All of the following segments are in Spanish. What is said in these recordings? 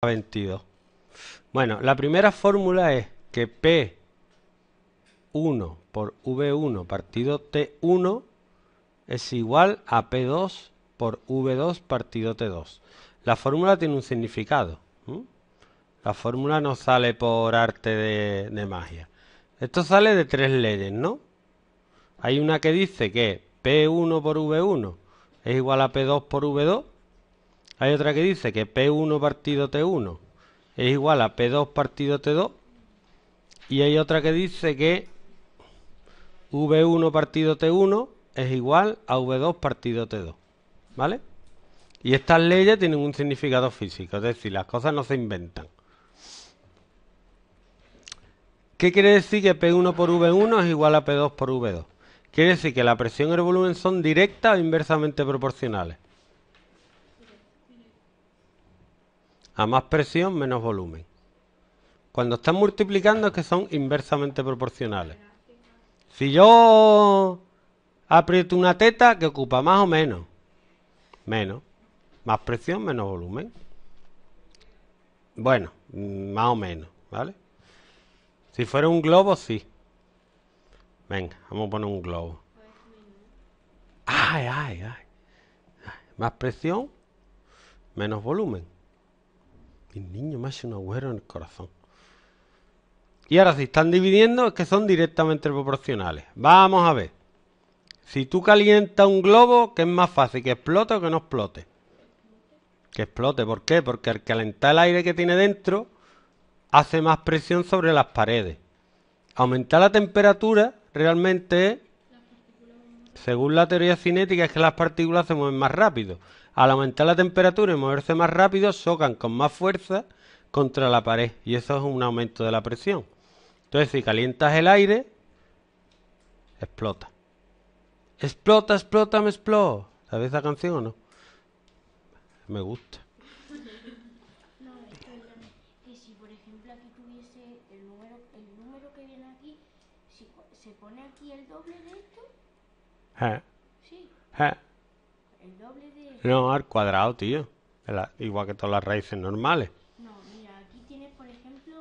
22. Bueno, la primera fórmula es que P1 por V1 partido T1 es igual a P2 por V2 partido T2. La fórmula tiene un significado. La fórmula no sale por arte de magia. Esto sale de tres leyes, ¿no? Hay una que dice que P1 por V1 es igual a P2 por V2 hay otra que dice que P1 partido T1 es igual a P2 partido T2. Y hay otra que dice que V1 partido T1 es igual a V2 partido T2. ¿Vale? Y estas leyes tienen un significado físico, es decir, las cosas no se inventan. ¿Qué quiere decir que P1 por V1 es igual a P2 por V2? Quiere decir que la presión y el volumen son directas o inversamente proporcionales. A más presión, menos volumen. Cuando están multiplicando es que son inversamente proporcionales. Si yo aprieto una teta que ocupa más o menos, menos, más presión, menos volumen. Bueno, mm, más o menos, ¿vale? Si fuera un globo, sí. Venga, vamos a poner un globo. Ay, ay, ay. Más presión, menos volumen niño me hace un agüero en el corazón. Y ahora si están dividiendo es que son directamente proporcionales. Vamos a ver. Si tú calientas un globo, ¿qué es más fácil? ¿Que explote o que no explote? Que explote. ¿Por qué? Porque al calentar el aire que tiene dentro hace más presión sobre las paredes. Aumentar la temperatura realmente según la teoría cinética, es que las partículas se mueven más rápido. Al aumentar la temperatura y moverse más rápido, socan con más fuerza contra la pared y eso es un aumento de la presión. Entonces, si calientas el aire, explota. Explota, explota, me explota. ¿Sabes esa canción o no? Me gusta. No, que, si por ejemplo aquí tuviese el número, que viene aquí, se pone aquí el doble de esto. ¿Eh? Sí. ¿Eh? No, al cuadrado, tío. igual que todas las raíces normales. No, mira, aquí tienes, por ejemplo,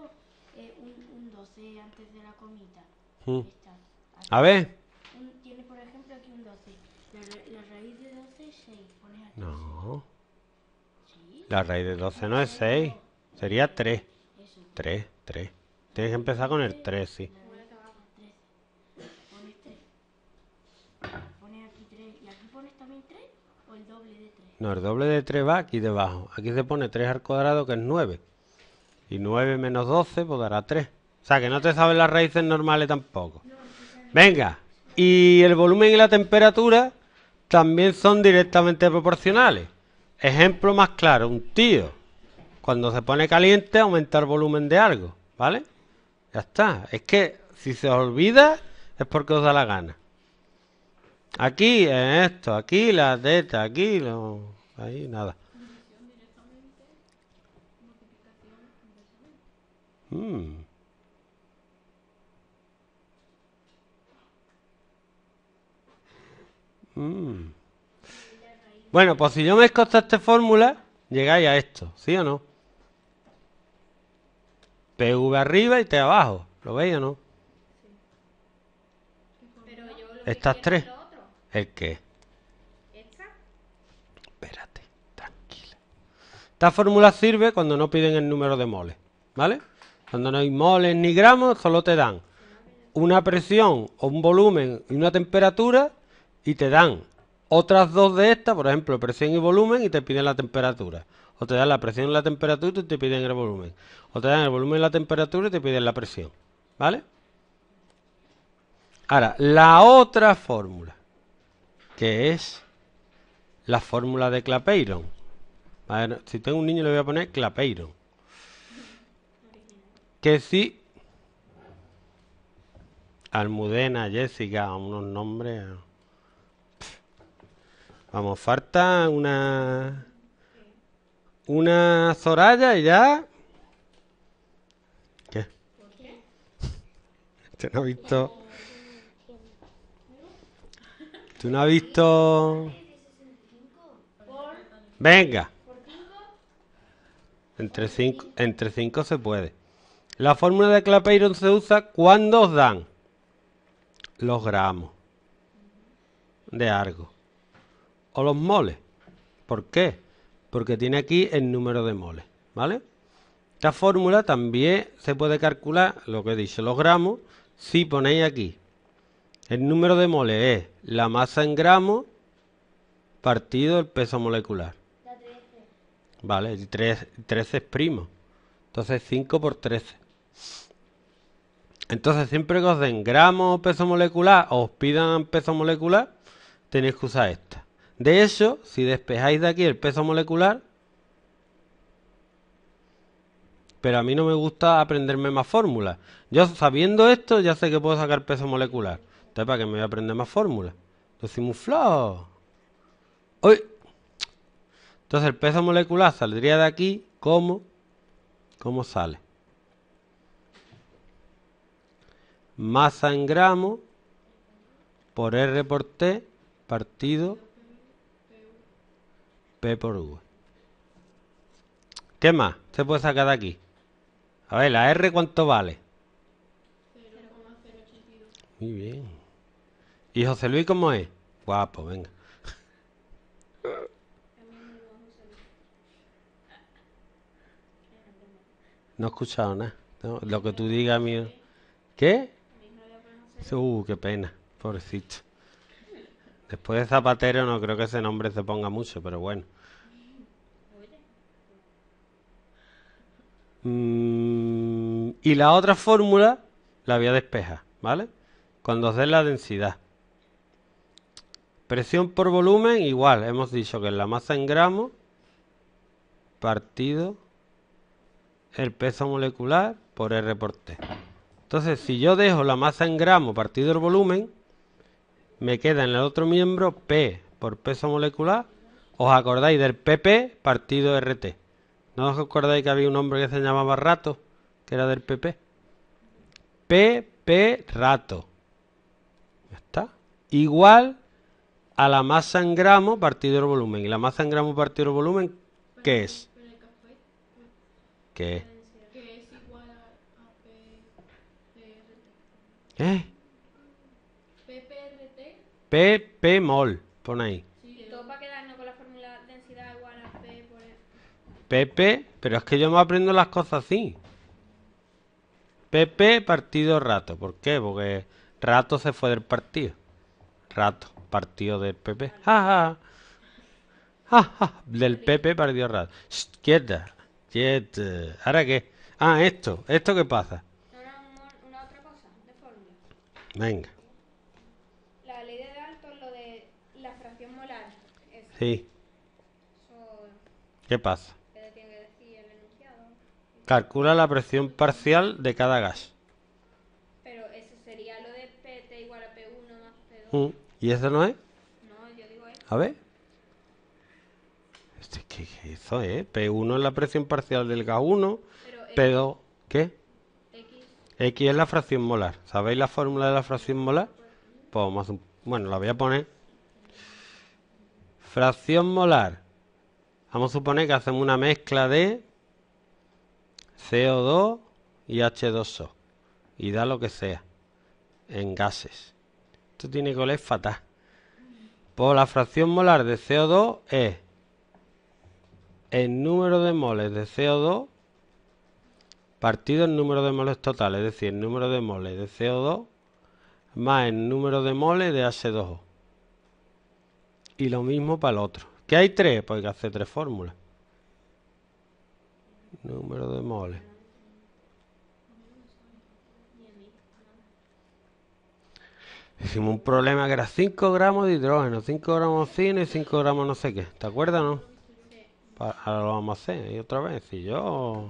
eh, un, un, 12 antes de la comita. Mm. A ver. tienes, por ejemplo, aquí un 12. La, raíz de 12 es 6. Pones aquí no. La raíz de 12 no es 6. Sería 3. 3, 3. Tienes que empezar con el 3, sí. No, el doble de 3 va aquí debajo. Aquí se pone 3 al cuadrado, que es 9. Y 9 menos 12, pues dará 3. O sea, que no te saben las raíces normales tampoco. Venga, y el volumen y la temperatura también son directamente proporcionales. Ejemplo más claro, un tío. Cuando se pone caliente, aumenta el volumen de algo, ¿vale? Ya está. Es que si se os olvida, es porque os da la gana. Aquí, en esto, aquí la teta, aquí lo... Ahí nada. Mm. Mm. Bueno, pues si yo me esta fórmula, llegáis a esto, ¿sí o no? PV arriba y T abajo, ¿lo veis o no? Estas tres. ¿El qué? ¿Esta? Espérate, tranquila. Esta fórmula sirve cuando no piden el número de moles, ¿vale? Cuando no hay moles ni gramos, solo te dan una presión o un volumen y una temperatura y te dan otras dos de estas, por ejemplo, presión y volumen y te piden la temperatura. O te dan la presión y la temperatura y te piden el volumen. O te dan el volumen y la temperatura y te piden la presión. ¿Vale? Ahora, la otra fórmula que es la fórmula de Clapeyron. si tengo un niño le voy a poner Clapeyron. Que si Almudena, Jessica, unos nombres. Vamos, falta una una Zoraya y ya. ¿Qué? qué? Este no ha visto. ¿Tú no has visto? Venga. Entre 5 entre cinco se puede. La fórmula de Clapeyron se usa cuando os dan los gramos de algo o los moles. ¿Por qué? Porque tiene aquí el número de moles, ¿vale? Esta fórmula también se puede calcular, lo que he dicho, los gramos, si ponéis aquí el número de moles es la masa en gramos partido el peso molecular. La 13. Vale, el 13 es primo. Entonces 5 por 13. Entonces siempre que os den gramos o peso molecular o os pidan peso molecular, tenéis que usar esta. De hecho, si despejáis de aquí el peso molecular, pero a mí no me gusta aprenderme más fórmulas. Yo sabiendo esto ya sé que puedo sacar peso molecular. ¿para que me voy a aprender más fórmulas? Lo simulfló. ¡Uy! Entonces, el peso molecular saldría de aquí como... ¿Cómo sale? Masa en gramo por R por T partido P por V. ¿Qué más se puede sacar de aquí? A ver, la R cuánto vale. Muy bien. ¿Y José Luis cómo es? Guapo, venga. No he escuchado nada. lo que tú digas, mío. ¿Qué? Uh, qué pena, pobrecito. Después de Zapatero no creo que ese nombre se ponga mucho, pero bueno. Mm, y la otra fórmula la voy a despejar, ¿vale? Cuando os dé la densidad. Presión por volumen, igual, hemos dicho que la masa en gramos partido el peso molecular por R por T. Entonces, si yo dejo la masa en gramos partido el volumen, me queda en el otro miembro P por peso molecular. ¿Os acordáis del PP partido RT? ¿No os acordáis que había un hombre que se llamaba Rato, que era del PP? PP Rato. ¿Está? Igual a la masa en gramo partido el volumen. ¿Y la masa en gramo partido el volumen qué es? ¿Qué? es? igual a ¿Eh? P, P mol, pon ahí. PP, pero es que yo me aprendo las cosas así. PP partido rato. ¿Por qué? Porque rato se fue del partido. Rato, partido del PP. Ja, ja. Ja, del PP, partido Rato. Shh, quieta, quieta. ¿Ahora qué? Ah, esto. ¿Esto qué pasa? Una, una otra cosa, de forma. Venga. La ley de es lo de la fracción molar. Sí. ¿Qué pasa? Calcula la presión parcial de cada gas. Pero eso sería lo de PT igual a P1 más P2. ¿Y eso no es? No, yo digo eso. Este. A ver. Este, ¿Qué es eso, eh? P1 es la presión parcial del gas 1. Pero P2, ¿qué? X. X es la fracción molar. ¿Sabéis la fórmula de la fracción molar? Pues Bueno, la voy a poner. Fracción molar. Vamos a suponer que hacemos una mezcla de CO2 y H2O. Y da lo que sea. En gases. Esto tiene que oler fatal. Por la fracción molar de CO2 es el número de moles de CO2 partido el número de moles total, es decir, el número de moles de CO2 más el número de moles de H2O. Y lo mismo para el otro. ¿Qué hay tres? Pues hay que hacer tres fórmulas. Número de moles. Hicimos un problema que era 5 gramos de hidrógeno, 5 gramos de oxígeno y 5 gramos no sé qué. ¿Te acuerdas no? Ahora lo vamos a hacer. Y otra vez, si yo...